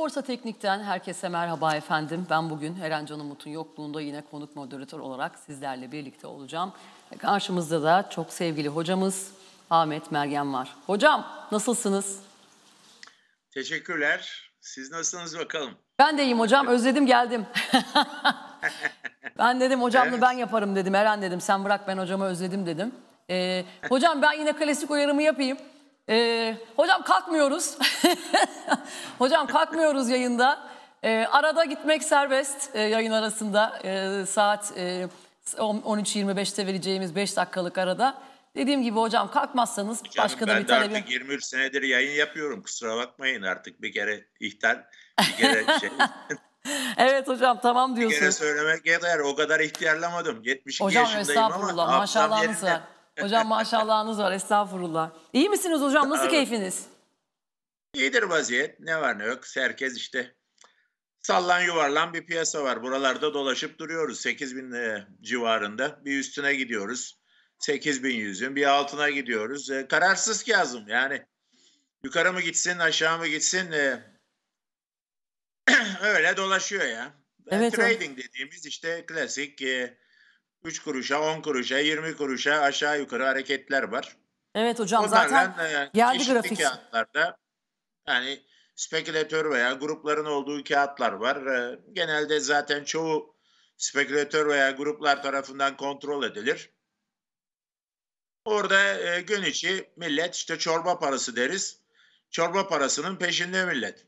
Borsa Teknik'ten herkese merhaba efendim. Ben bugün Eren Umut'un yokluğunda yine konuk moderatör olarak sizlerle birlikte olacağım. Karşımızda da çok sevgili hocamız Ahmet Mergen var. Hocam nasılsınız? Teşekkürler. Siz nasılsınız bakalım? Ben de iyiyim hocam. Özledim geldim. ben dedim hocamla evet. ben yaparım dedim. Eren dedim sen bırak ben hocama özledim dedim. Ee, hocam ben yine klasik uyarımı yapayım. Ee, hocam kalkmıyoruz. hocam kalkmıyoruz yayında. Ee, arada gitmek serbest e, yayın arasında. E, saat e, 13.25'te vereceğimiz 5 dakikalık arada. Dediğim gibi hocam kalkmazsanız hocam, başka da bir talebim. Ben artık 23 senedir yayın yapıyorum. Kusura bakmayın artık bir kere ihtar, bir kere şey. evet hocam tamam diyorsun. Bir kere söylemek yeter. O kadar ihtiyarlamadım. 72 hocam, yaşındayım ama. Hocam estağfurullah maşallahınız var. Hocam maşallahınız var estağfurullah. İyi misiniz hocam? Nasıl keyfiniz? İyidir vaziyet. Ne var ne yok. Herkes işte sallan yuvarlan bir piyasa var. Buralarda dolaşıp duruyoruz. 8 bin e, civarında. Bir üstüne gidiyoruz. 8 bin yüzün bir altına gidiyoruz. E, kararsız Kazım yani. Yukarı mı gitsin aşağı mı gitsin e, öyle dolaşıyor ya. E, evet, trading o. dediğimiz işte klasik e, 3 kuruşa, 10 kuruşa, 20 kuruşa aşağı yukarı hareketler var. Evet hocam Onlarla zaten yani e, geldi grafik. kağıtlarda yani spekülatör veya grupların olduğu kağıtlar var. E, genelde zaten çoğu spekülatör veya gruplar tarafından kontrol edilir. Orada e, gün içi millet işte çorba parası deriz. Çorba parasının peşinde millet.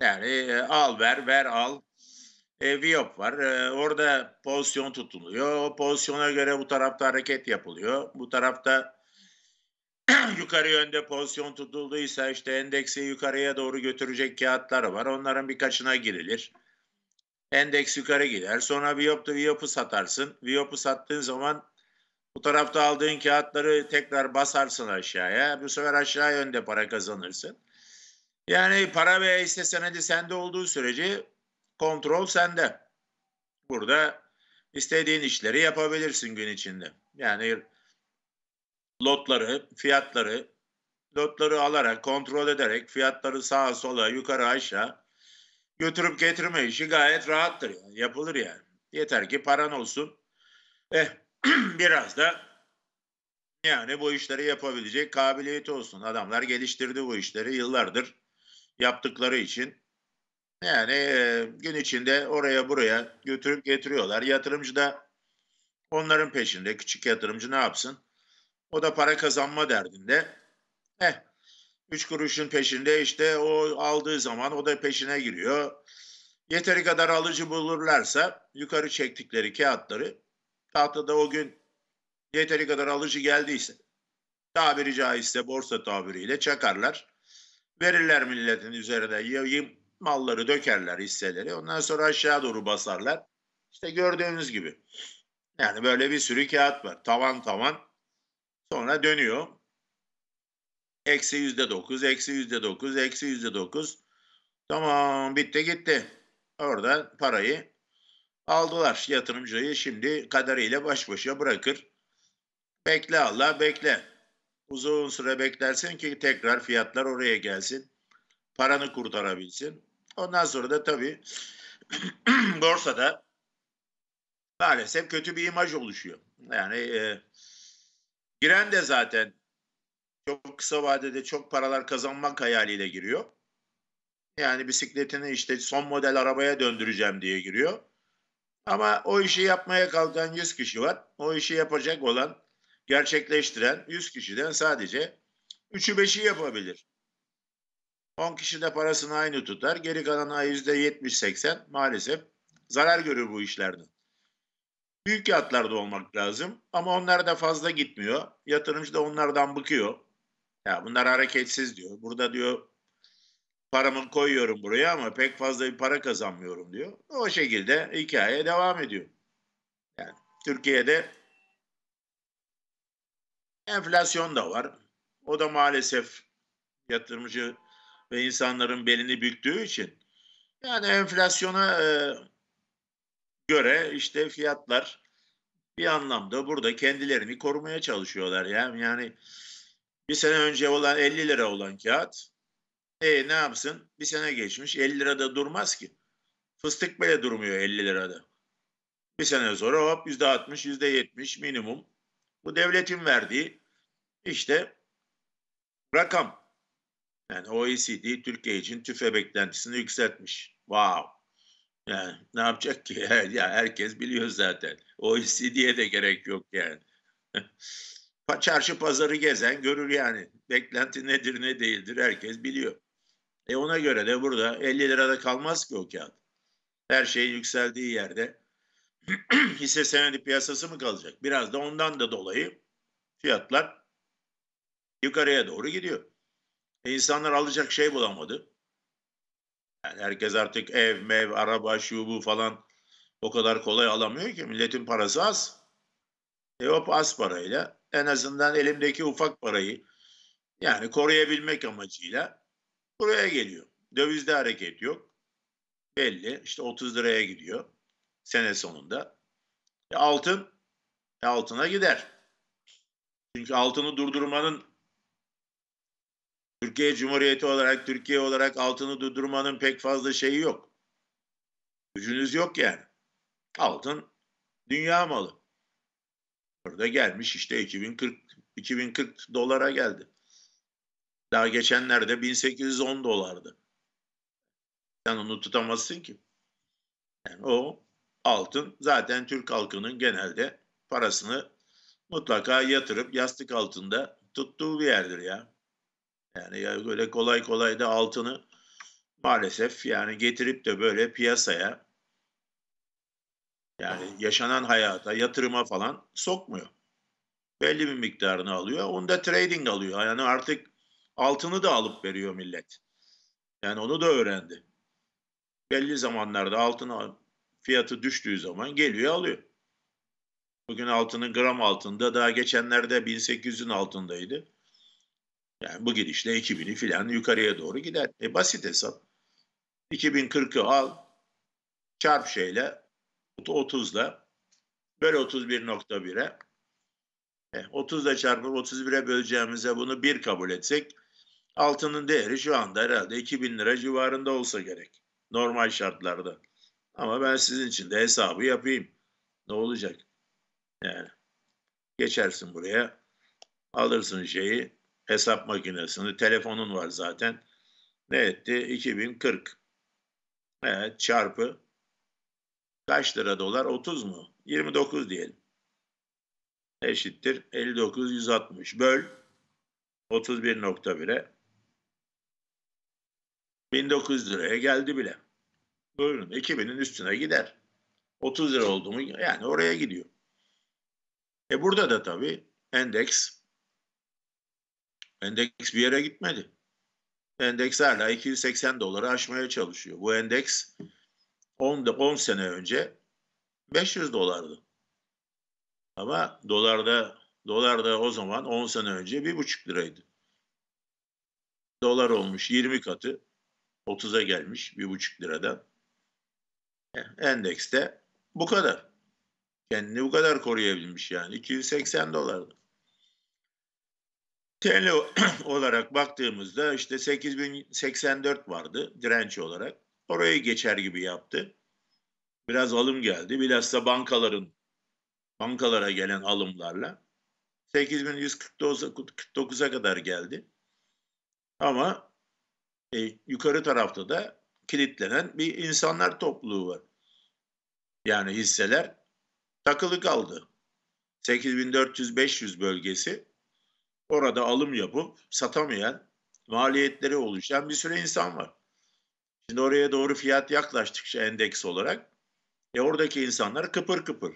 Yani e, al ver, ver al e, Viop var. E, orada pozisyon tutuluyor. O pozisyona göre bu tarafta hareket yapılıyor. Bu tarafta yukarı yönde pozisyon tutulduysa işte endeksi yukarıya doğru götürecek kağıtlar var. Onların birkaçına girilir. Endeks yukarı gider. Sonra viyopta viyopu satarsın. viyopu sattığın zaman bu tarafta aldığın kağıtları tekrar basarsın aşağıya. Bu sefer aşağı yönde para kazanırsın. Yani para ve hisse senedi sende olduğu sürece kontrol sende. Burada istediğin işleri yapabilirsin gün içinde. Yani lotları, fiyatları, lotları alarak, kontrol ederek fiyatları sağa sola, yukarı aşağı götürüp getirme işi gayet rahattır. Yani. Yapılır yani. Yeter ki paran olsun. Eh, biraz da yani bu işleri yapabilecek kabiliyeti olsun. Adamlar geliştirdi bu işleri yıllardır yaptıkları için yani e, gün içinde oraya buraya götürüp getiriyorlar. Yatırımcı da onların peşinde. Küçük yatırımcı ne yapsın? O da para kazanma derdinde. Eh, üç kuruşun peşinde işte o aldığı zaman o da peşine giriyor. Yeteri kadar alıcı bulurlarsa yukarı çektikleri kağıtları tahtada o gün yeteri kadar alıcı geldiyse tabiri caizse borsa tabiriyle çakarlar. Verirler milletin üzerine malları dökerler hisseleri. Ondan sonra aşağı doğru basarlar. İşte gördüğünüz gibi. Yani böyle bir sürü kağıt var. Tavan tavan. Sonra dönüyor. Eksi yüzde dokuz, eksi yüzde dokuz, eksi yüzde dokuz. Tamam bitti gitti. Orada parayı aldılar. Yatırımcıyı şimdi kaderiyle baş başa bırakır. Bekle Allah bekle. Uzun süre beklersin ki tekrar fiyatlar oraya gelsin. Paranı kurtarabilsin. Ondan sonra da tabii borsada maalesef kötü bir imaj oluşuyor. Yani e, giren de zaten çok kısa vadede çok paralar kazanmak hayaliyle giriyor. Yani bisikletini işte son model arabaya döndüreceğim diye giriyor. Ama o işi yapmaya kalkan 100 kişi var. O işi yapacak olan, gerçekleştiren 100 kişiden sadece 3'ü 5'i yapabilir. 10 kişi de parasını aynı tutar. Geri kalanına %70-80 maalesef zarar görür bu işlerden. Büyük yatlarda olmak lazım ama onlar da fazla gitmiyor. Yatırımcı da onlardan bıkıyor. Ya bunlar hareketsiz diyor. Burada diyor paramı koyuyorum buraya ama pek fazla bir para kazanmıyorum diyor. O şekilde hikaye devam ediyor. Yani Türkiye'de enflasyon da var. O da maalesef yatırımcı ve insanların belini büktüğü için yani enflasyona e, göre işte fiyatlar bir anlamda burada kendilerini korumaya çalışıyorlar. Yani, yani bir sene önce olan 50 lira olan kağıt e ne yapsın bir sene geçmiş 50 lirada durmaz ki. Fıstık bile durmuyor 50 lirada. Bir sene sonra hop %60 %70 minimum. Bu devletin verdiği işte rakam. Yani OECD Türkiye için tüfe beklentisini yükseltmiş. Wow. Yani ne yapacak ki? Ya herkes biliyor zaten. OECD'ye de gerek yok yani. Çarşı pazarı gezen görür yani. Beklenti nedir ne değildir herkes biliyor. E ona göre de burada 50 lirada kalmaz ki o kağıt. Her şey yükseldiği yerde hisse senedi piyasası mı kalacak? Biraz da ondan da dolayı fiyatlar yukarıya doğru gidiyor. E, insanlar alacak şey bulamadı. Yani herkes artık ev, mev, araba, şu bu falan o kadar kolay alamıyor ki. Milletin parası az. E o az parayla en azından elimdeki ufak parayı yani koruyabilmek amacıyla buraya geliyor. Dövizde hareket yok. Belli. İşte 30 liraya gidiyor sene sonunda. E altın e altına gider. Çünkü altını durdurmanın Türkiye Cumhuriyeti olarak, Türkiye olarak altını durdurmanın pek fazla şeyi yok. Gücünüz yok yani. Altın dünya malı. Burada gelmiş işte 2040 2040 dolara geldi. Daha geçenlerde 1810 dolardı. Sen onu tutamazsın ki. Yani o altın zaten Türk halkının genelde parasını mutlaka yatırıp yastık altında tuttuğu bir yerdir ya. Yani böyle kolay kolay da altını maalesef yani getirip de böyle piyasaya yani yaşanan hayata, yatırıma falan sokmuyor. Belli bir miktarını alıyor. Onu da trading alıyor. Yani artık altını da alıp veriyor millet. Yani onu da öğrendi. Belli zamanlarda altın fiyatı düştüğü zaman geliyor alıyor. Bugün altının gram altında daha geçenlerde 1800'ün altındaydı. Yani bu gidişle 2000'i filan yukarıya doğru gider. E basit hesap. 2040'ı al, çarp şeyle, 30'la, böl 31.1'e. E, 30'la çarpıp 31'e böleceğimize bunu 1 kabul etsek, altının değeri şu anda herhalde 2000 lira civarında olsa gerek. Normal şartlarda. Ama ben sizin için de hesabı yapayım. Ne olacak? Yani geçersin buraya, alırsın şeyi, hesap makinesini, telefonun var zaten. Ne etti? 2040. Evet çarpı kaç lira dolar? 30 mu? 29 diyelim. Eşittir 59 160 böl 31.1'e 1900 liraya geldi bile. Buyurun 2000'in üstüne gider. 30 lira oldu mu yani oraya gidiyor. E burada da tabii endeks Endeks bir yere gitmedi. Endeks hala 280 doları aşmaya çalışıyor. Bu endeks 10, 10 sene önce 500 dolardı. Ama dolarda dolarda o zaman 10 sene önce 1,5 liraydı. Dolar olmuş 20 katı 30'a gelmiş 1,5 liradan. E, Endekste bu kadar. Kendini bu kadar koruyabilmiş yani. 280 dolardı. TL olarak baktığımızda işte 8084 vardı direnç olarak. orayı geçer gibi yaptı. Biraz alım geldi. Bilhassa bankaların bankalara gelen alımlarla 8149'a kadar geldi. Ama e, yukarı tarafta da kilitlenen bir insanlar topluluğu var. Yani hisseler takılı kaldı. 8400-500 bölgesi orada alım yapıp satamayan, maliyetleri oluşan bir sürü insan var. Şimdi oraya doğru fiyat yaklaştıkça endeks olarak e oradaki insanlar kıpır kıpır.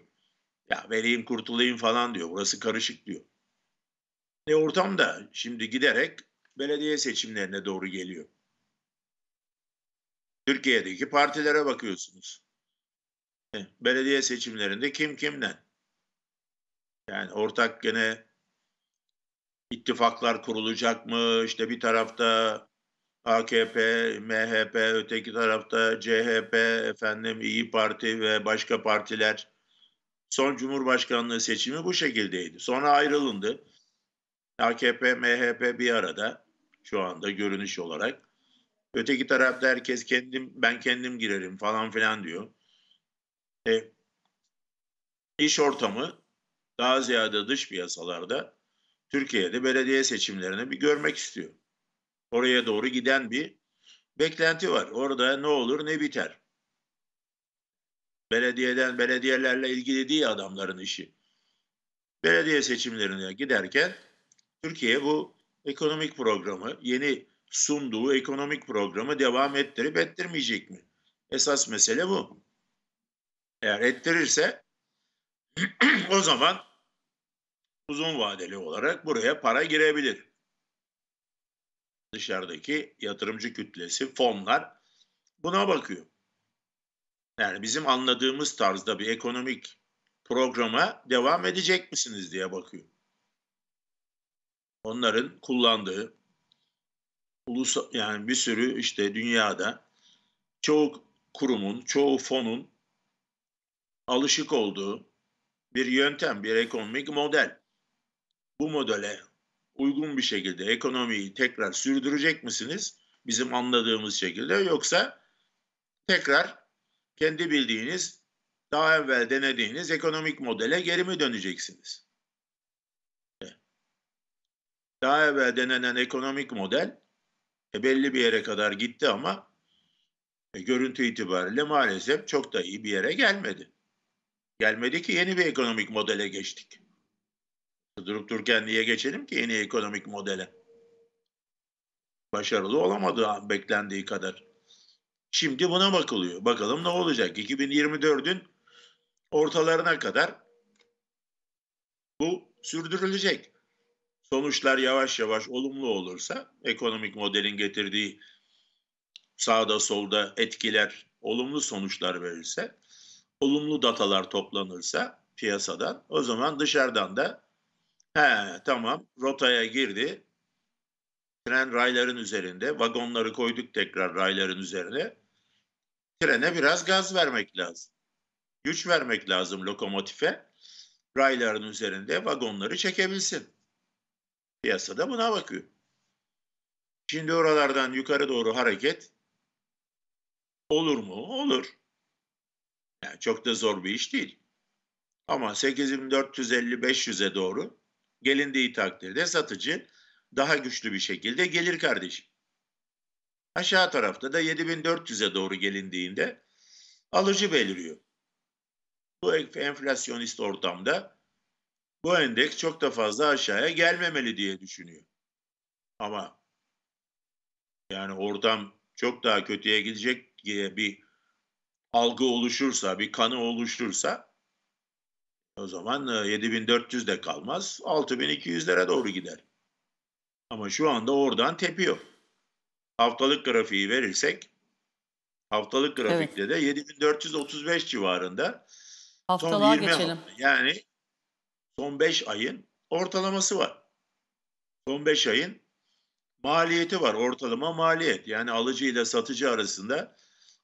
Ya vereyim kurtulayım falan diyor. Burası karışık diyor. E ortam da şimdi giderek belediye seçimlerine doğru geliyor. Türkiye'deki partilere bakıyorsunuz. E, belediye seçimlerinde kim kimden? Yani ortak gene ittifaklar kurulacak mı? İşte bir tarafta AKP, MHP, öteki tarafta CHP, efendim İyi Parti ve başka partiler. Son Cumhurbaşkanlığı seçimi bu şekildeydi. Sonra ayrılındı. AKP, MHP bir arada şu anda görünüş olarak. Öteki tarafta herkes kendim ben kendim girerim falan filan diyor. E, iş ortamı daha ziyade dış piyasalarda Türkiye'de belediye seçimlerini bir görmek istiyor. Oraya doğru giden bir beklenti var. Orada ne olur ne biter. Belediyeden belediyelerle ilgili değil adamların işi. Belediye seçimlerine giderken Türkiye bu ekonomik programı, yeni sunduğu ekonomik programı devam ettirip ettirmeyecek mi? Esas mesele bu. Eğer ettirirse o zaman uzun vadeli olarak buraya para girebilir. Dışarıdaki yatırımcı kütlesi, fonlar buna bakıyor. Yani bizim anladığımız tarzda bir ekonomik programa devam edecek misiniz diye bakıyor. Onların kullandığı ulus yani bir sürü işte dünyada çoğu kurumun, çoğu fonun alışık olduğu bir yöntem, bir ekonomik model bu modele uygun bir şekilde ekonomiyi tekrar sürdürecek misiniz? Bizim anladığımız şekilde yoksa tekrar kendi bildiğiniz daha evvel denediğiniz ekonomik modele geri mi döneceksiniz? Daha evvel denenen ekonomik model e, belli bir yere kadar gitti ama e, görüntü itibariyle maalesef çok da iyi bir yere gelmedi. Gelmedi ki yeni bir ekonomik modele geçtik. Durup dururken niye geçelim ki yeni ekonomik modele? Başarılı olamadı beklendiği kadar. Şimdi buna bakılıyor. Bakalım ne olacak? 2024'ün ortalarına kadar bu sürdürülecek. Sonuçlar yavaş yavaş olumlu olursa ekonomik modelin getirdiği sağda solda etkiler olumlu sonuçlar verirse, olumlu datalar toplanırsa piyasadan o zaman dışarıdan da He tamam rotaya girdi. Tren rayların üzerinde. Vagonları koyduk tekrar rayların üzerine. Trene biraz gaz vermek lazım. Güç vermek lazım lokomotife. Rayların üzerinde vagonları çekebilsin. Piyasada buna bakıyor. Şimdi oralardan yukarı doğru hareket olur mu? Olur. Yani çok da zor bir iş değil. Ama 8450-500'e doğru gelindiği takdirde satıcı daha güçlü bir şekilde gelir kardeşim. Aşağı tarafta da 7400'e doğru gelindiğinde alıcı beliriyor. Bu enflasyonist ortamda bu endeks çok da fazla aşağıya gelmemeli diye düşünüyor. Ama yani ortam çok daha kötüye gidecek diye bir algı oluşursa, bir kanı oluşursa o zaman 7400 e, de kalmaz. 6200'lere doğru gider. Ama şu anda oradan tepiyor. Haftalık grafiği verirsek haftalık grafikte evet. de 7435 civarında Haftalığa son 20 geçelim. Hafta, yani son 5 ayın ortalaması var. Son 5 ayın maliyeti var. Ortalama maliyet. Yani alıcı ile satıcı arasında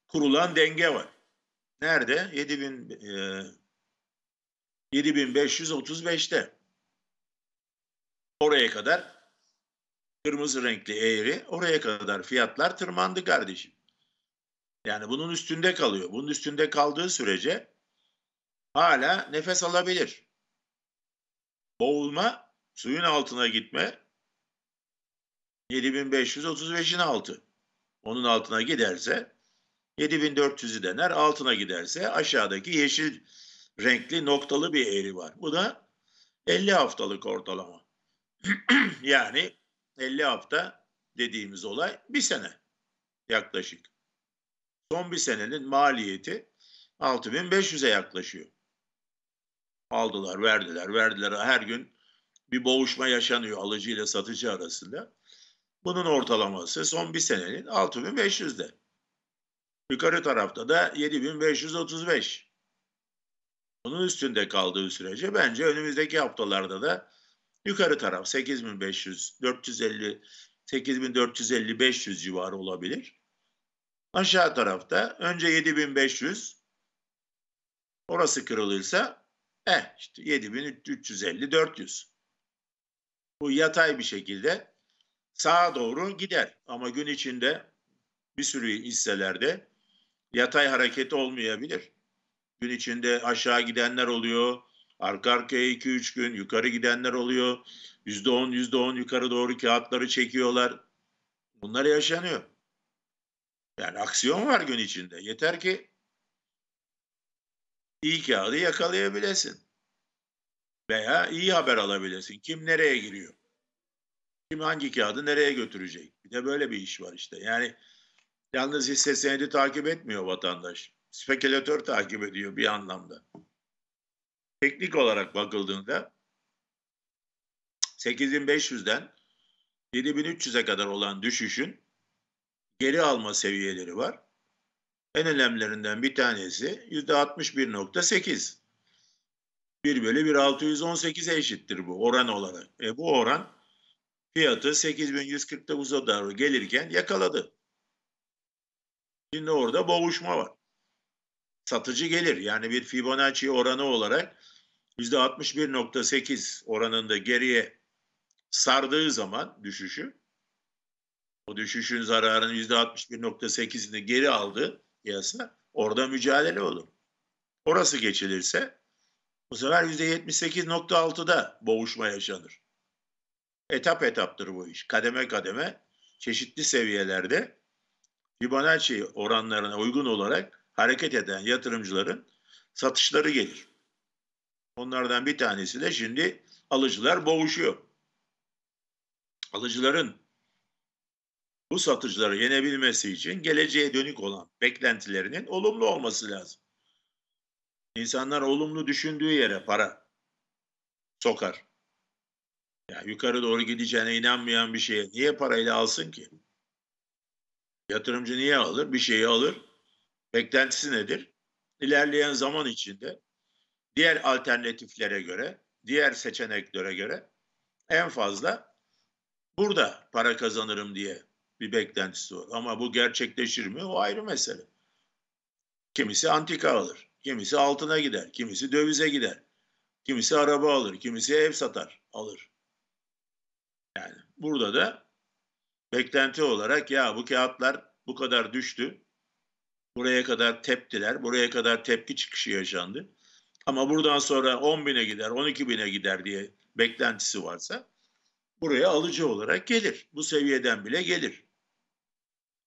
kurulan denge var. Nerede? 7000 e, 7535'te. Oraya kadar kırmızı renkli eğri oraya kadar fiyatlar tırmandı kardeşim. Yani bunun üstünde kalıyor. Bunun üstünde kaldığı sürece hala nefes alabilir. Boğulma, suyun altına gitme 7535'in altı. Onun altına giderse 7400'ü dener, altına giderse aşağıdaki yeşil renkli noktalı bir eğri var. Bu da 50 haftalık ortalama. yani 50 hafta dediğimiz olay bir sene yaklaşık. Son bir senenin maliyeti 6500'e yaklaşıyor. Aldılar, verdiler, verdiler. Her gün bir boğuşma yaşanıyor alıcı ile satıcı arasında. Bunun ortalaması son bir senenin 6500'de. Yukarı tarafta da 7535. Onun üstünde kaldığı sürece bence önümüzdeki haftalarda da yukarı taraf 8500 450 8450 500 civarı olabilir. Aşağı tarafta önce 7500 orası kırılırsa eh işte 7350 400. Bu yatay bir şekilde sağa doğru gider ama gün içinde bir sürü hisselerde yatay hareket olmayabilir gün içinde aşağı gidenler oluyor. Arka arkaya 2-3 gün yukarı gidenler oluyor. %10, %10 yukarı doğru kağıtları çekiyorlar. Bunlar yaşanıyor. Yani aksiyon var gün içinde. Yeter ki iyi kağıdı yakalayabilesin. Veya iyi haber alabilesin. Kim nereye giriyor? Kim hangi kağıdı nereye götürecek? Bir de böyle bir iş var işte. Yani yalnız hisse senedi takip etmiyor vatandaş spekülatör takip ediyor bir anlamda. Teknik olarak bakıldığında 8500'den 7300'e kadar olan düşüşün geri alma seviyeleri var. En önemlilerinden bir tanesi %61.8. 1 bölü 1618'e eşittir bu oran olarak. E bu oran fiyatı 8149'a doğru gelirken yakaladı. Şimdi orada boğuşma var satıcı gelir. Yani bir Fibonacci oranı olarak %61.8 oranında geriye sardığı zaman düşüşü o düşüşün zararının %61.8'ini geri aldı yasa Orada mücadele olur. Orası geçilirse bu sefer %78.6'da boğuşma yaşanır. Etap etaptır bu iş. Kademe kademe çeşitli seviyelerde Fibonacci oranlarına uygun olarak hareket eden yatırımcıların satışları gelir. Onlardan bir tanesi de şimdi alıcılar boğuşuyor. Alıcıların bu satıcıları yenebilmesi için geleceğe dönük olan beklentilerinin olumlu olması lazım. İnsanlar olumlu düşündüğü yere para sokar. Yani yukarı doğru gideceğine inanmayan bir şeye niye parayla alsın ki? Yatırımcı niye alır? Bir şeyi alır, beklentisi nedir? İlerleyen zaman içinde diğer alternatiflere göre, diğer seçeneklere göre en fazla burada para kazanırım diye bir beklentisi var. Ama bu gerçekleşir mi? O ayrı mesele. Kimisi antika alır, kimisi altına gider, kimisi dövize gider, kimisi araba alır, kimisi ev satar, alır. Yani burada da beklenti olarak ya bu kağıtlar bu kadar düştü. Buraya kadar teptiler, buraya kadar tepki çıkışı yaşandı. Ama buradan sonra 10 bine gider, 12 bine gider diye beklentisi varsa buraya alıcı olarak gelir. Bu seviyeden bile gelir.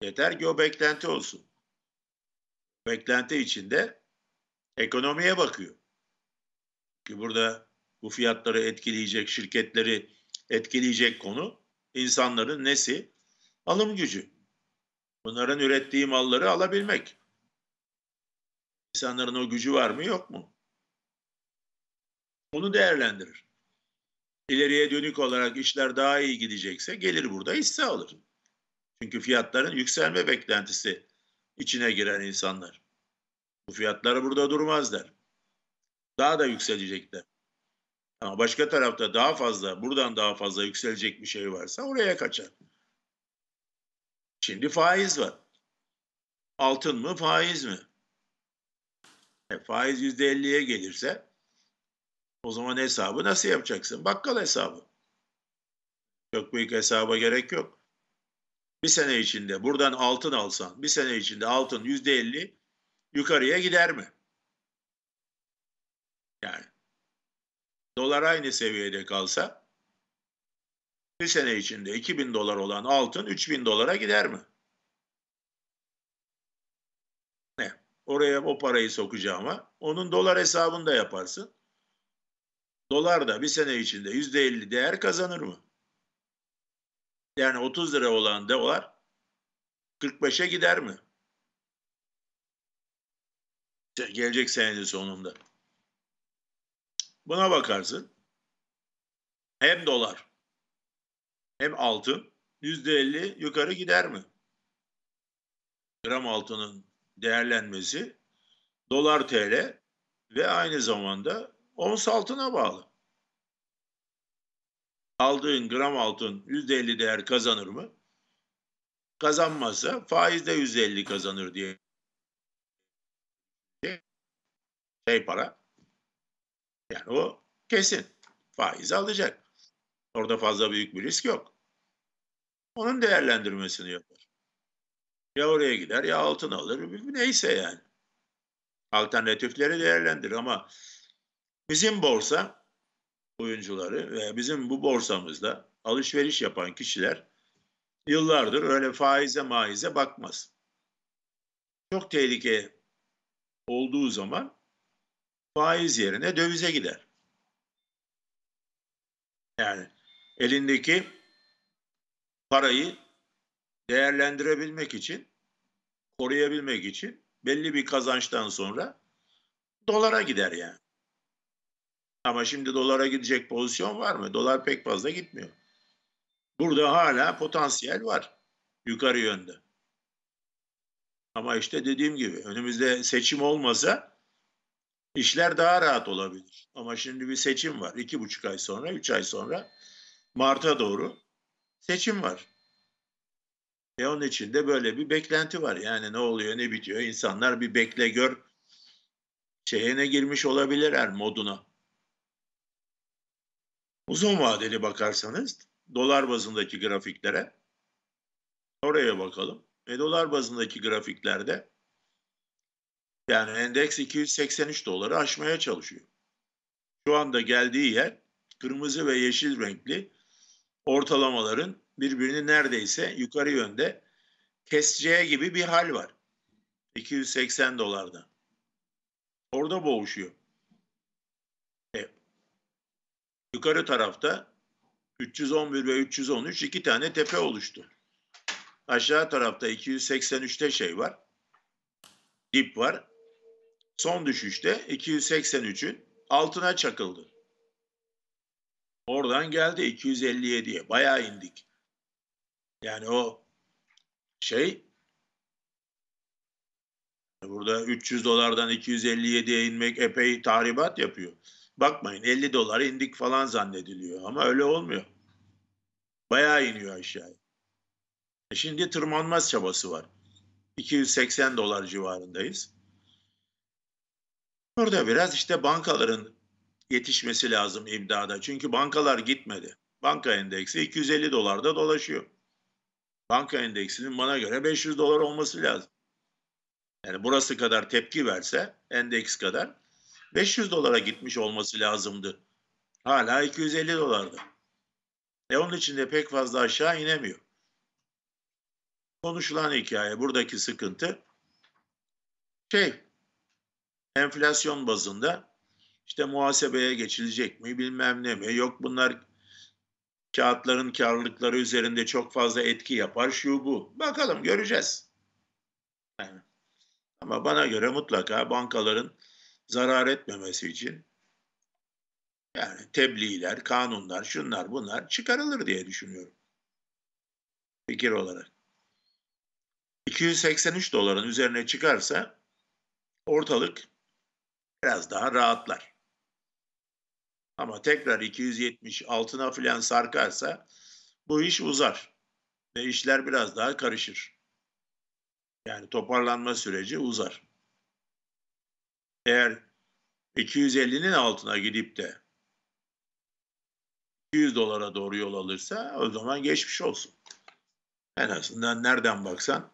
Yeter ki o beklenti olsun. Beklenti içinde ekonomiye bakıyor. Ki burada bu fiyatları etkileyecek, şirketleri etkileyecek konu insanların nesi? Alım gücü. Bunların ürettiği malları alabilmek. İnsanların o gücü var mı yok mu? Onu değerlendirir. İleriye dönük olarak işler daha iyi gidecekse gelir burada hisse alır. Çünkü fiyatların yükselme beklentisi içine giren insanlar. Bu fiyatları burada durmazlar. Daha da yükselecekler. Ama başka tarafta daha fazla, buradan daha fazla yükselecek bir şey varsa oraya kaçar. Şimdi faiz var. Altın mı, faiz mi? E, faiz %50'ye gelirse o zaman hesabı nasıl yapacaksın? Bakkal hesabı. Çok büyük hesaba gerek yok. Bir sene içinde buradan altın alsan, bir sene içinde altın yüzde elli yukarıya gider mi? Yani. Dolar aynı seviyede kalsa bir sene içinde 2000 dolar olan altın 3000 dolara gider mi? Oraya o parayı sokacağıma onun dolar hesabını da yaparsın. Dolar da bir sene içinde yüzde elli değer kazanır mı? Yani 30 lira olan dolar 45'e gider mi? Gelecek senenin sonunda. Buna bakarsın. Hem dolar hem altın yüzde elli yukarı gider mi? Gram altının değerlenmesi dolar TL ve aynı zamanda ons altına bağlı. Aldığın gram altın %50 değer kazanır mı? Kazanmazsa faiz de %50 kazanır diye şey para. Yani o kesin. Faiz alacak. Orada fazla büyük bir risk yok. Onun değerlendirmesini yapar. Ya oraya gider ya altın alır. Neyse yani. Alternatifleri değerlendir ama bizim borsa oyuncuları ve bizim bu borsamızda alışveriş yapan kişiler yıllardır öyle faize maize bakmaz. Çok tehlike olduğu zaman faiz yerine dövize gider. Yani elindeki parayı değerlendirebilmek için, koruyabilmek için belli bir kazançtan sonra dolara gider yani. Ama şimdi dolara gidecek pozisyon var mı? Dolar pek fazla gitmiyor. Burada hala potansiyel var yukarı yönde. Ama işte dediğim gibi önümüzde seçim olmasa işler daha rahat olabilir. Ama şimdi bir seçim var. iki buçuk ay sonra, üç ay sonra Mart'a doğru seçim var. E onun içinde böyle bir beklenti var. Yani ne oluyor ne bitiyor insanlar bir bekle gör şeyine girmiş olabilirler moduna. Uzun vadeli bakarsanız dolar bazındaki grafiklere oraya bakalım. E dolar bazındaki grafiklerde yani endeks 283 doları aşmaya çalışıyor. Şu anda geldiği yer kırmızı ve yeşil renkli ortalamaların birbirini neredeyse yukarı yönde keseceği gibi bir hal var. 280 dolarda. Orada boğuşuyor. E, yukarı tarafta 311 ve 313 iki tane tepe oluştu. Aşağı tarafta 283'te şey var. Dip var. Son düşüşte 283'ün altına çakıldı. Oradan geldi 257'ye. Bayağı indik. Yani o şey burada 300 dolardan 257'ye inmek epey tahribat yapıyor. Bakmayın 50 dolar indik falan zannediliyor ama öyle olmuyor. Bayağı iniyor aşağıya. E şimdi tırmanmaz çabası var. 280 dolar civarındayız. Burada biraz işte bankaların yetişmesi lazım imdada. Çünkü bankalar gitmedi. Banka endeksi 250 dolarda dolaşıyor. Banka endeksinin bana göre 500 dolar olması lazım. Yani burası kadar tepki verse endeks kadar 500 dolara gitmiş olması lazımdı. Hala 250 dolardı. E onun için de pek fazla aşağı inemiyor. Konuşulan hikaye buradaki sıkıntı şey enflasyon bazında işte muhasebeye geçilecek mi bilmem ne mi yok bunlar kağıtların karlılıkları üzerinde çok fazla etki yapar şu bu. Bakalım göreceğiz. Yani. Ama bana göre mutlaka bankaların zarar etmemesi için yani tebliğler, kanunlar, şunlar bunlar çıkarılır diye düşünüyorum. Fikir olarak. 283 doların üzerine çıkarsa ortalık biraz daha rahatlar. Ama tekrar 270 altına filan sarkarsa bu iş uzar ve işler biraz daha karışır. Yani toparlanma süreci uzar. Eğer 250'nin altına gidip de 100 dolara doğru yol alırsa o zaman geçmiş olsun. En azından nereden baksan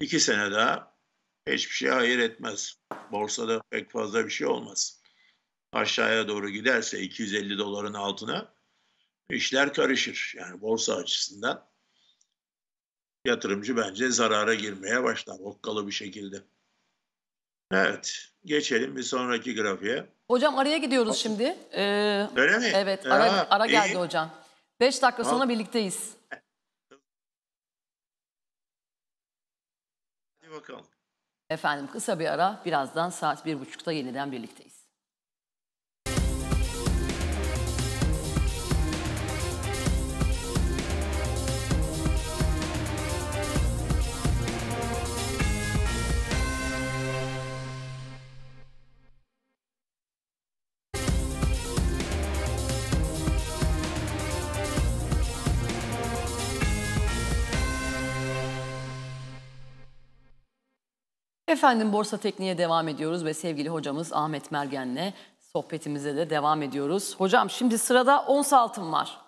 iki sene daha hiçbir şey hayır etmez. Borsada pek fazla bir şey olmaz aşağıya doğru giderse 250 doların altına işler karışır. Yani borsa açısından yatırımcı bence zarara girmeye başlar okkalı bir şekilde. Evet, geçelim bir sonraki grafiğe. Hocam araya gidiyoruz şimdi. Ee, Öyle mi? Evet, ara, ara geldi iyi. hocam. 5 dakika sonra birlikteyiz. Hadi bakalım. Efendim kısa bir ara, birazdan saat bir buçukta yeniden birlikteyiz. Efendim Borsa Tekniğe devam ediyoruz ve sevgili hocamız Ahmet Mergen'le sohbetimize de devam ediyoruz. Hocam şimdi sırada ons altın var.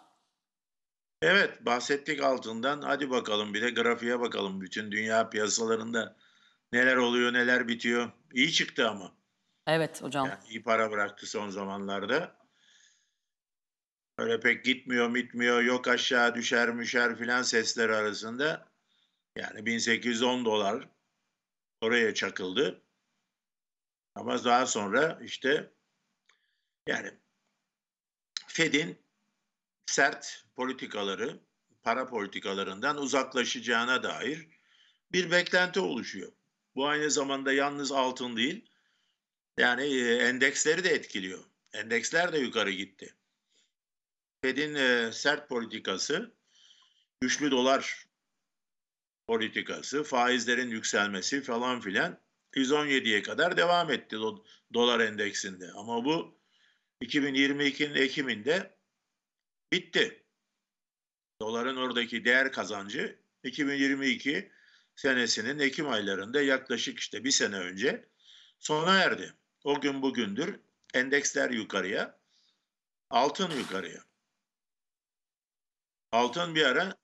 Evet bahsettik altından hadi bakalım bir de grafiğe bakalım. Bütün dünya piyasalarında neler oluyor neler bitiyor. İyi çıktı ama. Evet hocam. Yani iyi para bıraktı son zamanlarda. Öyle pek gitmiyor bitmiyor yok aşağı düşer müşer filan sesler arasında. Yani 1810 dolar oraya çakıldı. Ama daha sonra işte yani Fed'in sert politikaları, para politikalarından uzaklaşacağına dair bir beklenti oluşuyor. Bu aynı zamanda yalnız altın değil, yani e, endeksleri de etkiliyor. Endeksler de yukarı gitti. Fed'in e, sert politikası güçlü dolar politikası, faizlerin yükselmesi falan filan 117'ye kadar devam etti dolar endeksinde. Ama bu 2022'nin Ekim'inde bitti. Doların oradaki değer kazancı 2022 senesinin Ekim aylarında yaklaşık işte bir sene önce sona erdi. O gün bugündür endeksler yukarıya, altın yukarıya. Altın bir ara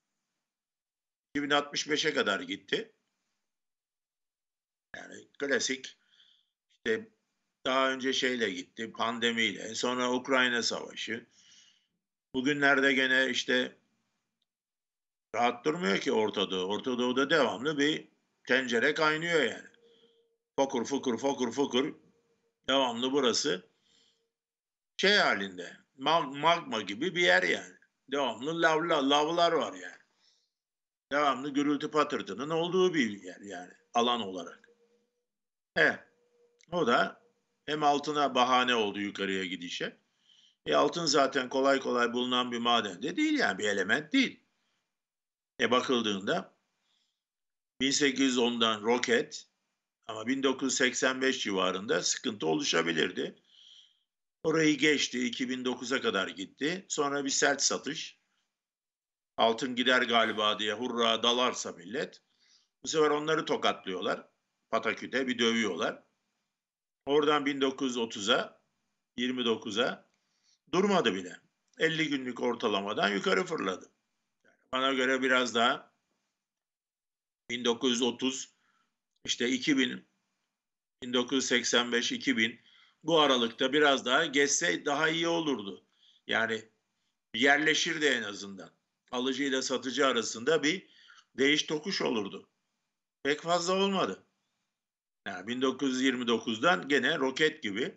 2065'e kadar gitti. Yani klasik işte daha önce şeyle gitti, pandemiyle, sonra Ukrayna Savaşı. Bugünlerde gene işte rahat durmuyor ki Orta Doğu. Orta Doğu'da devamlı bir tencere kaynıyor yani. Fokur fokur fokur fokur devamlı burası şey halinde magma gibi bir yer yani. Devamlı lavla, lavlar var yani devamlı gürültü patırtının olduğu bir yer yani alan olarak. E, o da hem altına bahane oldu yukarıya gidişe. E altın zaten kolay kolay bulunan bir maden de değil yani bir element değil. E bakıldığında 1810'dan roket ama 1985 civarında sıkıntı oluşabilirdi. Orayı geçti 2009'a kadar gitti. Sonra bir sert satış altın gider galiba diye hurra dalarsa millet bu sefer onları tokatlıyorlar. Pataküte bir dövüyorlar. Oradan 1930'a 29'a durmadı bile. 50 günlük ortalamadan yukarı fırladı. Yani bana göre biraz daha 1930 işte 2000 1985 2000 bu aralıkta biraz daha geçse daha iyi olurdu. Yani yerleşirdi en azından alıcı ile satıcı arasında bir değiş tokuş olurdu. Pek fazla olmadı. Yani 1929'dan gene roket gibi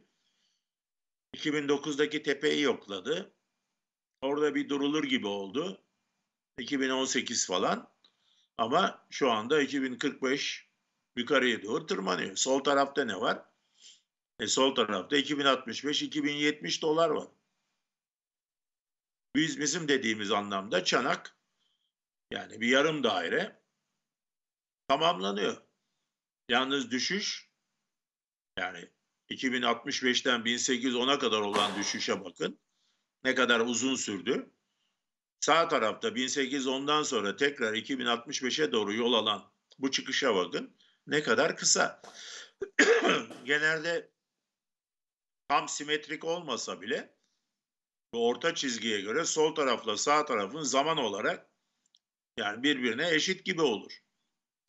2009'daki tepeyi yokladı. Orada bir durulur gibi oldu. 2018 falan. Ama şu anda 2045 yukarıya doğru tırmanıyor. Sol tarafta ne var? E sol tarafta 2065-2070 dolar var. Biz bizim dediğimiz anlamda çanak yani bir yarım daire tamamlanıyor. Yalnız düşüş yani 2065'ten 1810'a kadar olan düşüşe bakın. Ne kadar uzun sürdü. Sağ tarafta 1810'dan sonra tekrar 2065'e doğru yol alan bu çıkışa bakın. Ne kadar kısa. Genelde tam simetrik olmasa bile bu orta çizgiye göre sol tarafla sağ tarafın zaman olarak yani birbirine eşit gibi olur.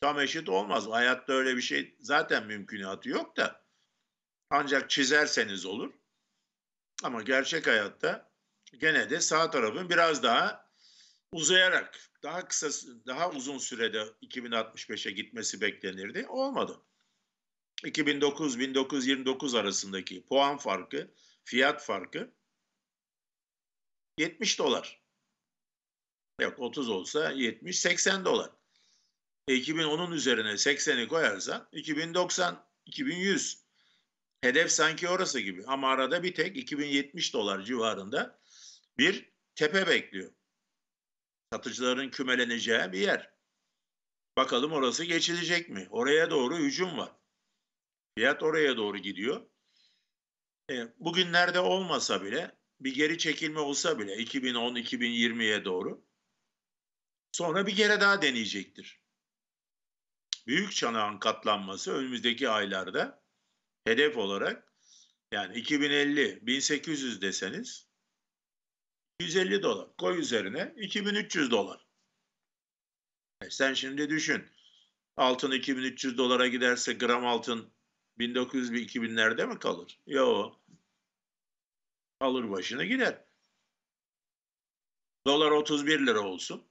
Tam eşit olmaz. Hayatta öyle bir şey zaten mümkünatı yok da. Ancak çizerseniz olur. Ama gerçek hayatta gene de sağ tarafın biraz daha uzayarak daha kısa daha uzun sürede 2065'e gitmesi beklenirdi. Olmadı. 2009-1929 arasındaki puan farkı, fiyat farkı 70 dolar. Yok 30 olsa 70, 80 dolar. E 2010'un üzerine 80'i koyarsan 2090, 2100. Hedef sanki orası gibi ama arada bir tek 2070 dolar civarında bir tepe bekliyor. Satıcıların kümeleneceği bir yer. Bakalım orası geçilecek mi? Oraya doğru hücum var. Fiyat oraya doğru gidiyor. E, bugünlerde olmasa bile bir geri çekilme olsa bile 2010-2020'ye doğru sonra bir kere daha deneyecektir. Büyük çanağın katlanması önümüzdeki aylarda hedef olarak yani 2050 1800 deseniz 150 dolar koy üzerine 2300 dolar. E sen şimdi düşün altın 2300 dolara giderse gram altın 1900 2000'lerde mi kalır? Yok alır başını gider. Dolar 31 lira olsun.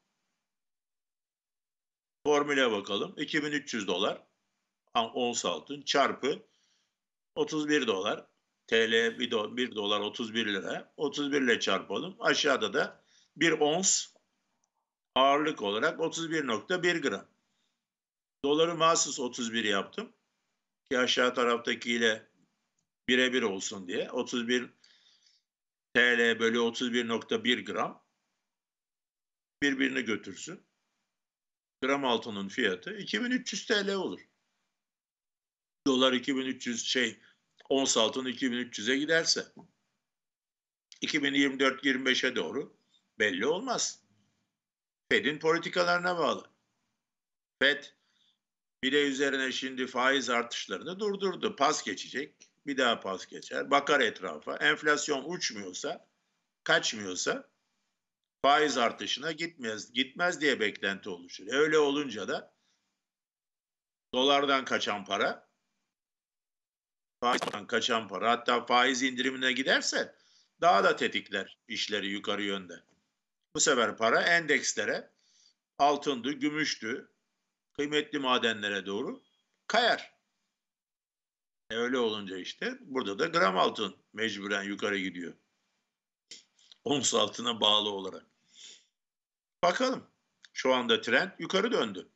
Formüle bakalım. 2300 dolar ons altın çarpı 31 dolar. TL 1, do, 1 dolar 31 lira. 31 ile çarpalım. Aşağıda da bir ons ağırlık olarak 31.1 gram. Doları mahsus 31 yaptım. Ki aşağı taraftakiyle birebir olsun diye. 31 TL bölü 31.1 gram birbirini götürsün. Gram altının fiyatı 2300 TL olur. Dolar 2300 şey ons altın 2300'e giderse 2024-25'e doğru belli olmaz. Fed'in politikalarına bağlı. Fed bir de üzerine şimdi faiz artışlarını durdurdu. Pas geçecek bir daha pas geçer. Bakar etrafa. Enflasyon uçmuyorsa, kaçmıyorsa faiz artışına gitmez gitmez diye beklenti oluşur. E, öyle olunca da dolardan kaçan para faizden kaçan para hatta faiz indirimine giderse daha da tetikler işleri yukarı yönde. Bu sefer para endekslere altındı, gümüştü, kıymetli madenlere doğru kayar. E, öyle olunca işte burada da gram altın mecburen yukarı gidiyor. Ons altına bağlı olarak. Bakalım. Şu anda trend yukarı döndü.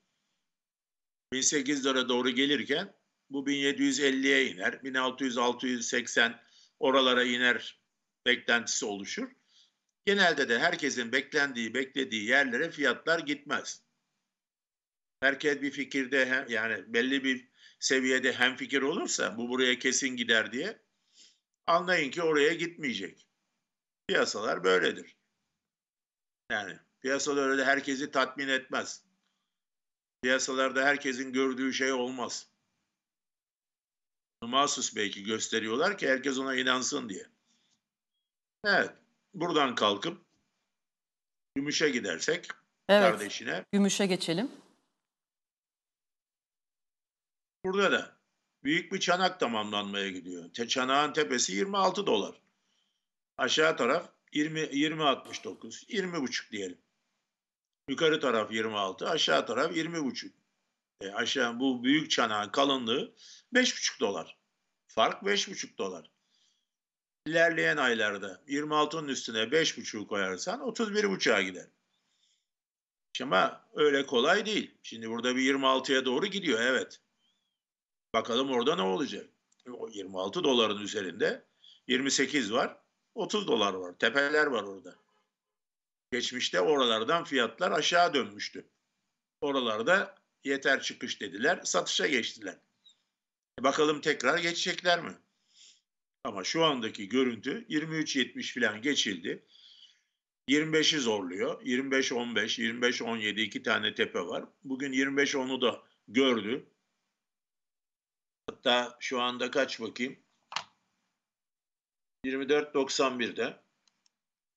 1800 lira doğru gelirken bu 1750'ye iner. 1600-680 oralara iner beklentisi oluşur. Genelde de herkesin beklendiği, beklediği yerlere fiyatlar gitmez. Herkes bir fikirde yani belli bir seviyede hem fikir olursa bu buraya kesin gider diye anlayın ki oraya gitmeyecek. Piyasalar böyledir. Yani piyasalar öyle herkesi tatmin etmez. Piyasalarda herkesin gördüğü şey olmaz. Mahsus belki gösteriyorlar ki herkes ona inansın diye. Evet. Buradan kalkıp gümüşe gidersek evet, kardeşine. Gümüşe geçelim. Burada da büyük bir çanak tamamlanmaya gidiyor. Te çanağın tepesi 26 dolar. Aşağı taraf 20 20.69, 20 buçuk diyelim. Yukarı taraf 26, aşağı taraf 20 buçuk. E aşağı bu büyük çanağın kalınlığı 5 buçuk dolar. Fark 5 buçuk dolar. İlerleyen aylarda 26'nın üstüne 5 5,5'u koyarsan 31 31,5'a gider. Ama öyle kolay değil. Şimdi burada bir 26'ya doğru gidiyor evet. Bakalım orada ne olacak? 26 doların üzerinde 28 var, 30 dolar var. Tepeler var orada. Geçmişte oralardan fiyatlar aşağı dönmüştü. Oralarda yeter çıkış dediler, satışa geçtiler. E bakalım tekrar geçecekler mi? Ama şu andaki görüntü 23.70 falan geçildi. 25'i zorluyor. 25-15, 25-17 iki tane tepe var. Bugün 25-10'u da gördü. Hatta şu anda kaç bakayım? 24.91'de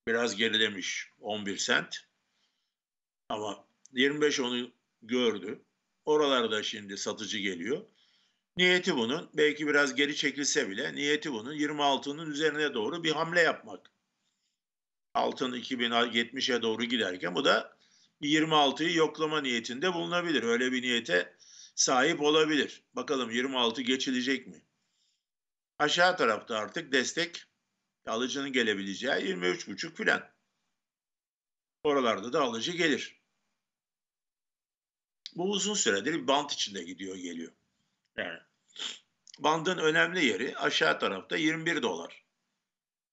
biraz gerilemiş 11 sent. Ama 25 onu gördü. Oralarda şimdi satıcı geliyor. Niyeti bunun belki biraz geri çekilse bile niyeti bunun 26'nın üzerine doğru bir hamle yapmak. Altın 2070'e doğru giderken bu da 26'yı yoklama niyetinde bulunabilir. Öyle bir niyete sahip olabilir. Bakalım 26 geçilecek mi? Aşağı tarafta artık destek alıcının gelebileceği 23,5 filan. Oralarda da alıcı gelir. Bu uzun süredir bir bant içinde gidiyor geliyor. Yani bandın önemli yeri aşağı tarafta 21 dolar.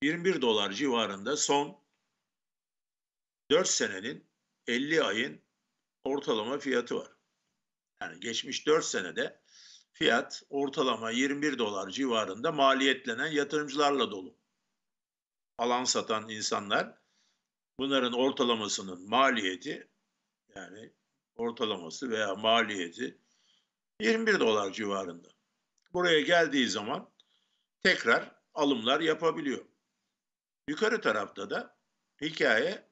21 dolar civarında son 4 senenin 50 ayın ortalama fiyatı var yani geçmiş 4 senede fiyat ortalama 21 dolar civarında maliyetlenen yatırımcılarla dolu. Alan satan insanlar bunların ortalamasının maliyeti yani ortalaması veya maliyeti 21 dolar civarında. Buraya geldiği zaman tekrar alımlar yapabiliyor. Yukarı tarafta da hikaye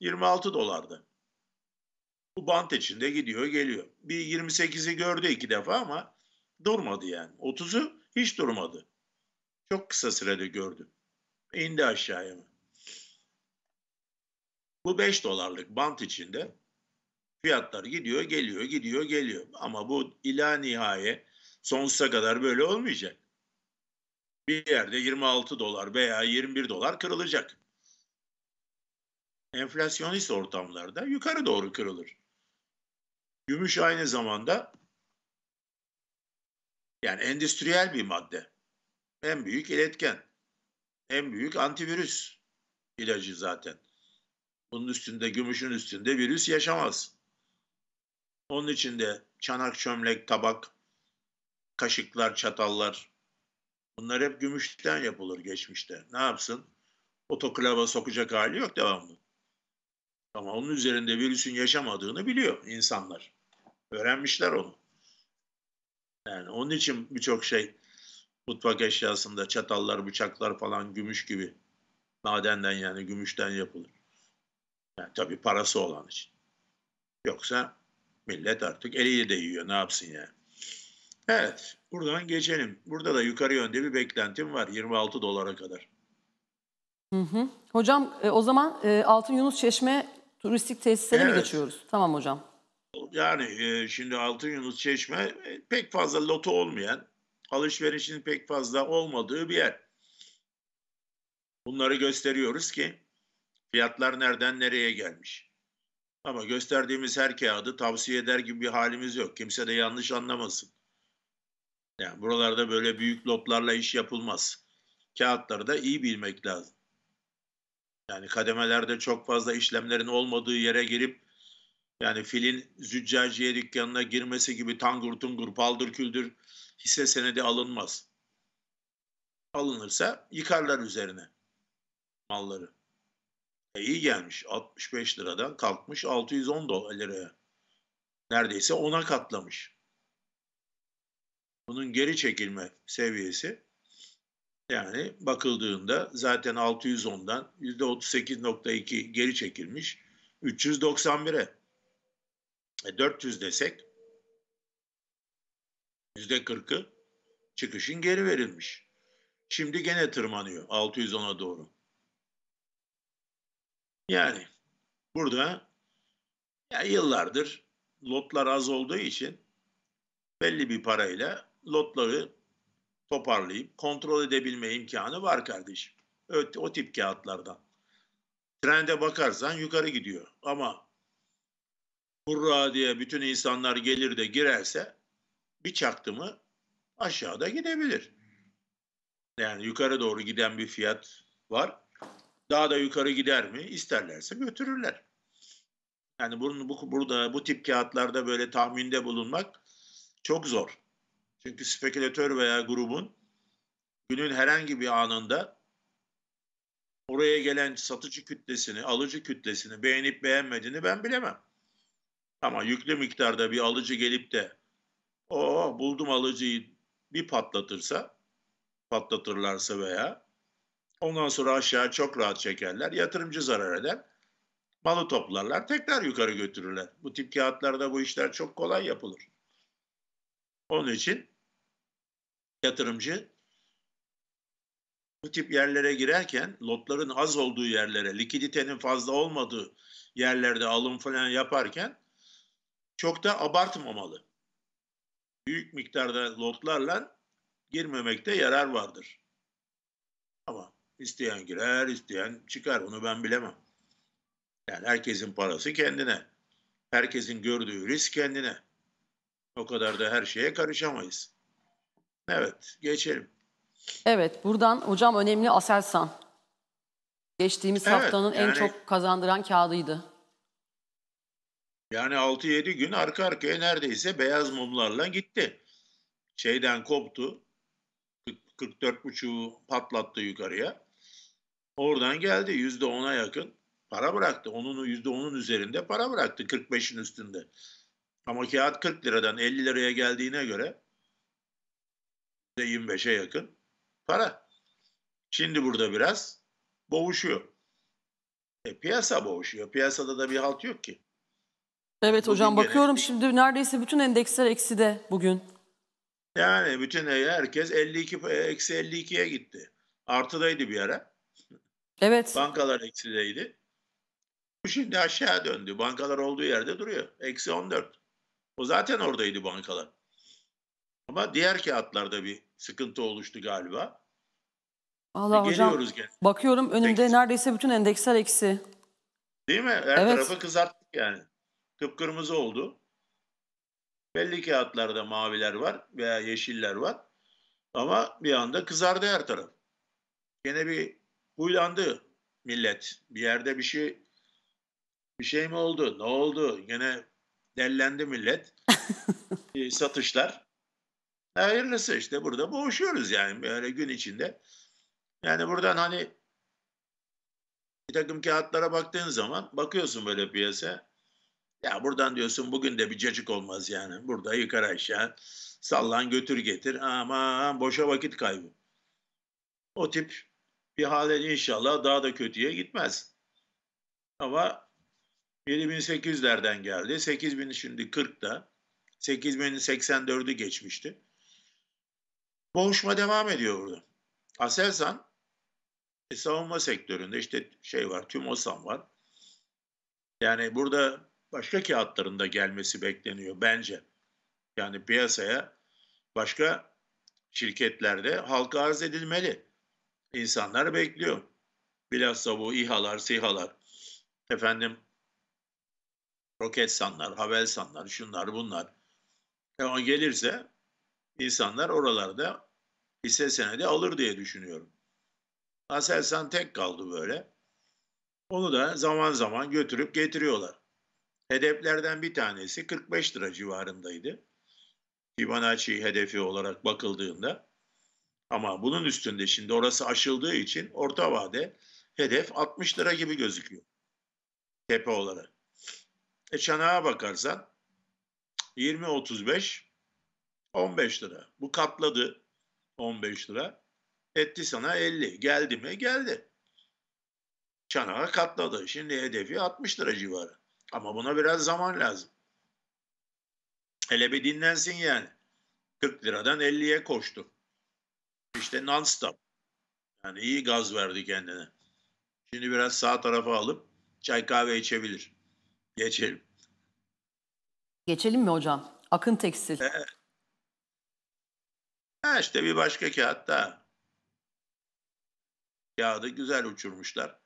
26 dolarda. Bu bant içinde gidiyor geliyor. Bir 28'i gördü iki defa ama durmadı yani. 30'u hiç durmadı. Çok kısa sürede gördü. İndi aşağıya mı? Bu 5 dolarlık bant içinde fiyatlar gidiyor geliyor gidiyor geliyor. Ama bu ila nihaye sonsuza kadar böyle olmayacak. Bir yerde 26 dolar veya 21 dolar kırılacak. Enflasyonist ortamlarda yukarı doğru kırılır. Gümüş aynı zamanda yani endüstriyel bir madde. En büyük iletken. En büyük antivirüs ilacı zaten. Bunun üstünde, gümüşün üstünde virüs yaşamaz. Onun içinde çanak, çömlek, tabak, kaşıklar, çatallar bunlar hep gümüşten yapılır geçmişte. Ne yapsın? Otoklava sokacak hali yok devamlı. Ama onun üzerinde virüsün yaşamadığını biliyor insanlar. Öğrenmişler onu. Yani onun için birçok şey mutfak eşyasında çatallar, bıçaklar falan gümüş gibi madenden yani gümüşten yapılır. Yani tabii parası olan için. Yoksa millet artık eliyle de yiyor ne yapsın yani. Evet buradan geçelim. Burada da yukarı yönde bir beklentim var 26 dolara kadar. Hı hı. Hocam e, o zaman e, Altın Yunus Çeşme Turistik tesislere evet. mi geçiyoruz? Tamam hocam. Yani e, şimdi Altın Yunus Çeşme e, pek fazla loto olmayan, alışverişin pek fazla olmadığı bir yer. Bunları gösteriyoruz ki fiyatlar nereden nereye gelmiş. Ama gösterdiğimiz her kağıdı tavsiye eder gibi bir halimiz yok. Kimse de yanlış anlamasın. Yani buralarda böyle büyük lotlarla iş yapılmaz. Kağıtları da iyi bilmek lazım. Yani kademelerde çok fazla işlemlerin olmadığı yere girip yani filin züccaciye dükkanına girmesi gibi tangur tungur paldır küldür hisse senedi alınmaz. Alınırsa yıkarlar üzerine malları. E iyi gelmiş 65 liradan kalkmış 610 dolar liraya. Neredeyse ona katlamış. Bunun geri çekilme seviyesi yani bakıldığında zaten 610'dan %38.2 geri çekilmiş 391'e. E 400 desek %40'ı çıkışın geri verilmiş. Şimdi gene tırmanıyor 610'a doğru. Yani burada ya yıllardır lotlar az olduğu için belli bir parayla lotları toparlayıp kontrol edebilme imkanı var kardeşim. Evet, o tip kağıtlardan. Trende bakarsan yukarı gidiyor ama hurra diye bütün insanlar gelir de girerse bir çaktı mı aşağıda gidebilir. Yani yukarı doğru giden bir fiyat var. Daha da yukarı gider mi? İsterlerse götürürler. Yani bunu, bu, burada bu tip kağıtlarda böyle tahminde bulunmak çok zor. Çünkü spekülatör veya grubun günün herhangi bir anında oraya gelen satıcı kütlesini, alıcı kütlesini beğenip beğenmediğini ben bilemem. Ama yüklü miktarda bir alıcı gelip de o oh, buldum alıcıyı bir patlatırsa, patlatırlarsa veya ondan sonra aşağı çok rahat çekerler, yatırımcı zarar eder, malı toplarlar, tekrar yukarı götürürler. Bu tip kağıtlarda bu işler çok kolay yapılır. Onun için yatırımcı bu tip yerlere girerken lotların az olduğu yerlere, likiditenin fazla olmadığı yerlerde alım falan yaparken çok da abartmamalı. Büyük miktarda lotlarla girmemekte yarar vardır. Ama isteyen girer, isteyen çıkar. Onu ben bilemem. Yani herkesin parası kendine. Herkesin gördüğü risk kendine. O kadar da her şeye karışamayız. Evet, geçelim. Evet, buradan hocam önemli Aselsan. Geçtiğimiz evet, haftanın yani, en çok kazandıran kağıdıydı. Yani 6-7 gün arka arkaya neredeyse beyaz mumlarla gitti. Şeyden koptu. 44.5'u patlattı yukarıya. Oradan geldi %10'a yakın para bıraktı. Onun %10'un üzerinde para bıraktı 45'in üstünde. Ama kağıt 40 liradan 50 liraya geldiğine göre 25'e yakın para. Şimdi burada biraz boğuşuyor. E, piyasa boğuşuyor. Piyasada da bir halt yok ki. Evet bugün hocam bakıyorum gene... şimdi neredeyse bütün endeksler eksi de bugün. Yani bütün herkes 52 eksi 52'ye gitti. Artıdaydı bir ara. Evet. Bankalar eksideydi. Bu şimdi aşağı döndü. Bankalar olduğu yerde duruyor. Eksi 14. O zaten oradaydı bankalar. Ama diğer kağıtlarda bir sıkıntı oluştu galiba. Allah e, hocam gene. bakıyorum önümde Peki. neredeyse bütün endeksler eksi. Değil mi? Her evet. tarafı kızarttık yani. Kıpkırmızı oldu. Belli kağıtlarda maviler var veya yeşiller var. Ama bir anda kızardı her taraf. Gene bir huylandı millet. Bir yerde bir şey bir şey mi oldu? Ne oldu? Gene dellendi millet. satışlar. Hayırlısı işte burada boğuşuyoruz yani böyle gün içinde. Yani buradan hani bir takım kağıtlara baktığın zaman bakıyorsun böyle piyasa. Ya buradan diyorsun bugün de bir cacık olmaz yani. Burada yukarı aşağı sallan götür getir. Aman boşa vakit kaybı. O tip bir halen inşallah daha da kötüye gitmez. Ama 7800'lerden geldi. 8000 şimdi 40'da. 8084'ü geçmişti. Boğuşma devam ediyor burada. Aselsan e, savunma sektöründe işte şey var, TÜMOSAN var. Yani burada başka kağıtların da gelmesi bekleniyor bence. Yani piyasaya başka şirketlerde halka arz edilmeli. İnsanlar bekliyor. Bilhassa bu İHA'lar, SİHA'lar, efendim Roketsanlar, Havelsanlar, şunlar bunlar. E o gelirse insanlar oralarda hisse senedi alır diye düşünüyorum. Aselsan tek kaldı böyle. Onu da zaman zaman götürüp getiriyorlar. Hedeflerden bir tanesi 45 lira civarındaydı. Fibonacci hedefi olarak bakıldığında ama bunun üstünde şimdi orası aşıldığı için orta vade hedef 60 lira gibi gözüküyor. Tepe olarak. E çanağa bakarsan 20-35 15 lira. Bu katladı 15 lira. Etti sana 50. Geldi mi? Geldi. Çanağı katladı. Şimdi hedefi 60 lira civarı. Ama buna biraz zaman lazım. Hele bir dinlensin yani. 40 liradan 50'ye koştu. İşte non-stop. Yani iyi gaz verdi kendine. Şimdi biraz sağ tarafa alıp çay kahve içebilir. Geçelim. Geçelim mi hocam? Akın Tekstil. Evet. Ha işte bir başka kağıt kağıtta kağıdı güzel uçurmuşlar.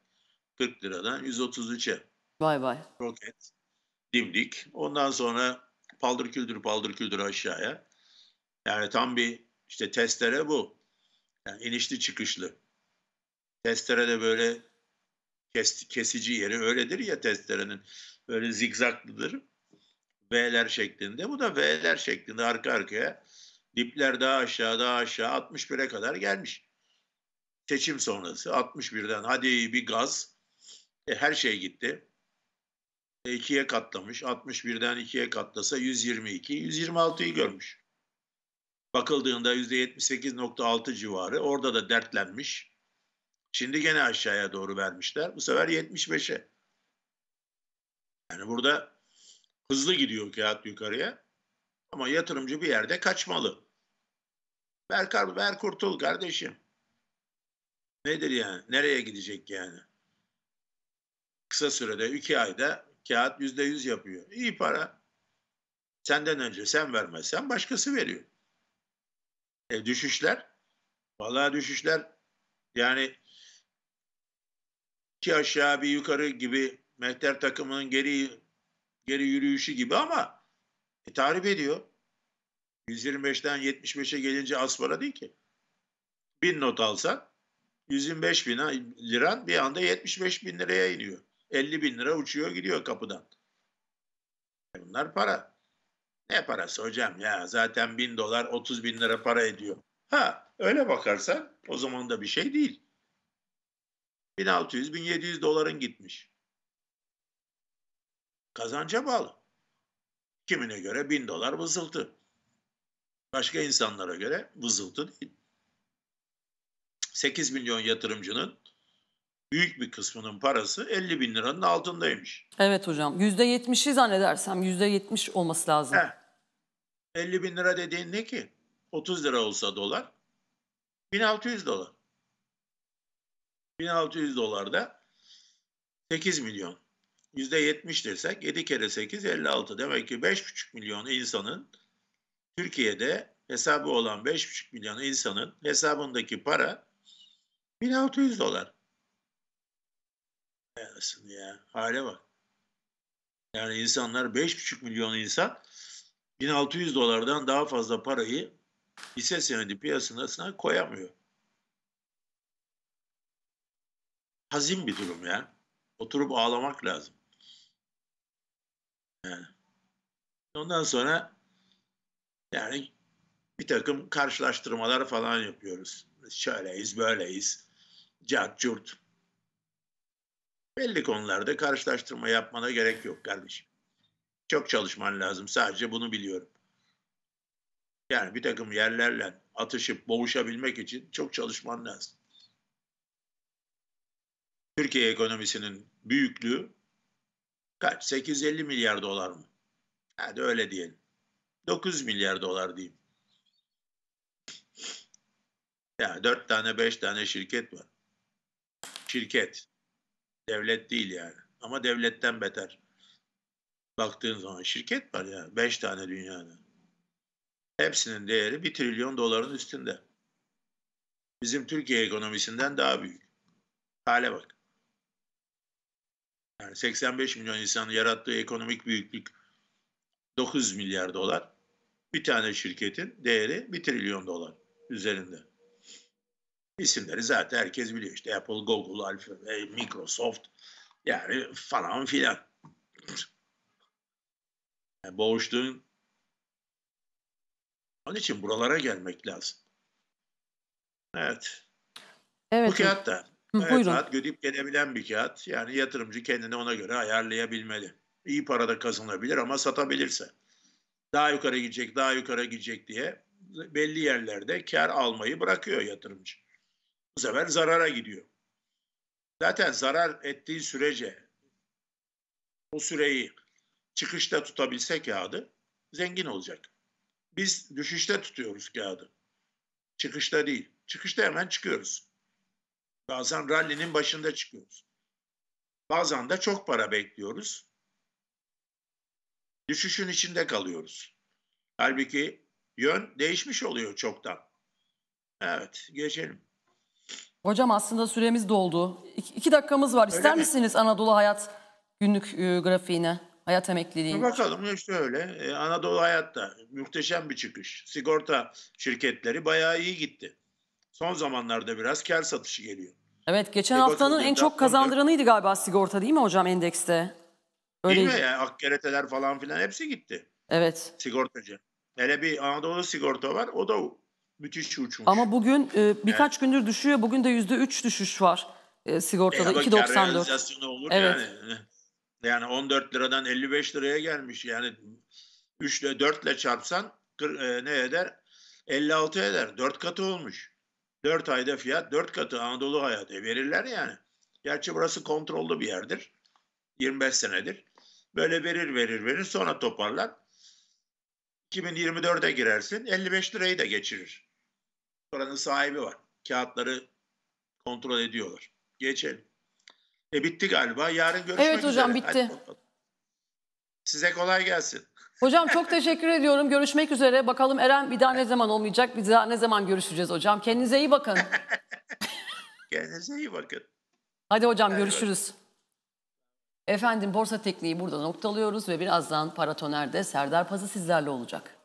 40 liradan 133'e. Vay vay. Roket, dimdik. Ondan sonra paldır küldür paldır küldür aşağıya. Yani tam bir işte testere bu. Yani inişli çıkışlı. Testere de böyle kes, kesici yeri öyledir ya testerenin. Böyle zigzaklıdır. V'ler şeklinde. Bu da V'ler şeklinde arka arkaya Dipler daha aşağı daha aşağı 61'e kadar gelmiş. Seçim sonrası 61'den hadi bir gaz. E, her şey gitti. E, ikiye katlamış. 61'den ikiye katlasa 122. 126'yı görmüş. Bakıldığında %78.6 civarı. Orada da dertlenmiş. Şimdi gene aşağıya doğru vermişler. Bu sefer 75'e. Yani burada hızlı gidiyor kağıt yukarıya. Ama yatırımcı bir yerde kaçmalı. Ver, ver kurtul kardeşim. Nedir yani? Nereye gidecek yani? Kısa sürede iki ayda kağıt yüzde yüz yapıyor. İyi para. Senden önce sen vermezsen başkası veriyor. E, düşüşler. Vallahi düşüşler yani iki aşağı bir yukarı gibi mehter takımının geri geri yürüyüşü gibi ama e, tarif ediyor. 125'ten 75'e gelince az para değil ki. 1000 not alsan 125 bin liran bir anda 75 bin liraya iniyor. 50 bin lira uçuyor gidiyor kapıdan. E bunlar para. Ne parası hocam ya zaten bin dolar 30 bin lira para ediyor. Ha öyle bakarsan o zaman da bir şey değil. 1600-1700 doların gitmiş. Kazanca bağlı. Kimine göre bin dolar vızıltı başka insanlara göre vızıltı değil. 8 milyon yatırımcının büyük bir kısmının parası 50 bin liranın altındaymış. Evet hocam. yüzde yetmiş'i zannedersem yüzde yetmiş olması lazım. Heh. 50 bin lira dediğin ne ki? 30 lira olsa dolar 1600 dolar. 1600 dolar da 8 milyon. Yüzde yetmiş desek 7 kere 8 56. Demek ki 5,5 milyon insanın Türkiye'de hesabı olan 5,5 milyon insanın hesabındaki para 1600 dolar. Anasını ya. Hale bak. Yani insanlar 5,5 milyon insan 1600 dolardan daha fazla parayı hisse senedi piyasasına koyamıyor. Hazin bir durum ya. Oturup ağlamak lazım. Yani. Ondan sonra yani bir takım karşılaştırmalar falan yapıyoruz. Şöyleyiz, böyleyiz. Cart, curt. Belli konularda karşılaştırma yapmana gerek yok kardeşim. Çok çalışman lazım. Sadece bunu biliyorum. Yani bir takım yerlerle atışıp boğuşabilmek için çok çalışman lazım. Türkiye ekonomisinin büyüklüğü kaç? 850 milyar dolar mı? Hadi öyle diyelim. 900 milyar dolar diyeyim. Ya dört tane beş tane şirket var. Şirket. Devlet değil yani. Ama devletten beter. Baktığın zaman şirket var ya. Beş tane dünyada. Hepsinin değeri bir trilyon doların üstünde. Bizim Türkiye ekonomisinden daha büyük. Hale bak. Yani 85 milyon insanın yarattığı ekonomik büyüklük 900 milyar dolar bir tane şirketin değeri 1 trilyon dolar üzerinde. İsimleri zaten herkes biliyor. işte Apple, Google, Alfa, e, Microsoft yani falan filan. Yani boğuştuğun onun için buralara gelmek lazım. Evet. Evet. Bu kağıt da Hı, evet, buyurun. rahat gödeyip gelebilen bir kağıt. Yani yatırımcı kendini ona göre ayarlayabilmeli. İyi para da kazanabilir ama satabilirse. Daha yukarı gidecek, daha yukarı gidecek diye belli yerlerde kar almayı bırakıyor yatırımcı. Bu sefer zarara gidiyor. Zaten zarar ettiği sürece o süreyi çıkışta tutabilse kağıdı zengin olacak. Biz düşüşte tutuyoruz kağıdı. Çıkışta değil. Çıkışta hemen çıkıyoruz. Bazen rally'nin başında çıkıyoruz. Bazen de çok para bekliyoruz düşüşün içinde kalıyoruz. Halbuki yön değişmiş oluyor çoktan. Evet, geçelim. Hocam aslında süremiz doldu. İki, iki dakikamız var. İster öyle misiniz mi? Anadolu Hayat günlük e, grafiğine, hayat emekliliği? Bakalım işte öyle. Ee, Anadolu Hayat'ta muhteşem bir çıkış. Sigorta şirketleri bayağı iyi gitti. Son zamanlarda biraz kar satışı geliyor. Evet, geçen e, haftanın en çok kazandıranıydı galiba sigorta değil mi hocam endekste? Öyle Değil mi? Yani akkereteler falan filan hepsi gitti. Evet. Sigortacı. Hele bir Anadolu sigorta var. O da müthiş uçmuş. Ama bugün e, birkaç evet. gündür düşüyor. Bugün de yüzde üç düşüş var e, sigortada. E, 2.94. olur evet. yani. Yani 14 liradan 55 liraya gelmiş. Yani 3 ile 4 ile çarpsan e, ne eder? 56 eder. 4 katı olmuş. 4 ayda fiyat 4 katı Anadolu hayatı e, verirler yani. Gerçi burası kontrollü bir yerdir. 25 senedir. Böyle verir verir verir sonra toparlar. 2024'e girersin 55 lirayı da geçirir. Paranın sahibi var. Kağıtları kontrol ediyorlar. Geçelim. E bitti galiba. Yarın görüşmek üzere. Evet hocam üzere. bitti. Hadi, Size kolay gelsin. Hocam çok teşekkür ediyorum. Görüşmek üzere. Bakalım Eren bir daha ne zaman olmayacak? Bir daha ne zaman görüşeceğiz hocam? Kendinize iyi bakın. Kendinize iyi bakın. Hadi hocam evet. görüşürüz. Efendim borsa tekniği burada noktalıyoruz ve birazdan Paratoner'de Serdar Pazı sizlerle olacak.